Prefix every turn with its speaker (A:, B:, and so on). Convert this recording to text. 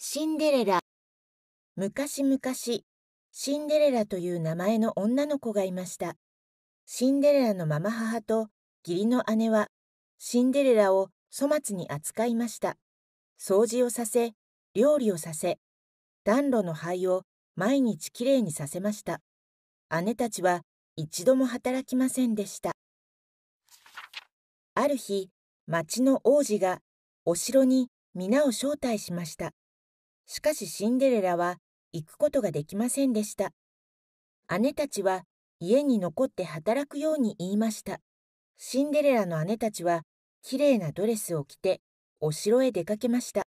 A: シンデレラ昔々シンデレラという名前の女の子がいましたシンデレラのママ母と義理の姉はシンデレラを粗末に扱いました掃除をさせ料理をさせ暖炉の灰を毎日きれいにさせました姉たちは一度も働きませんでしたある日町の王子がお城に皆を招待しましたしかしシンデレラは行くことができませんでした。姉たちは家に残って働くように言いました。シンデレラの姉たちは綺麗なドレスを着てお城へ出かけました。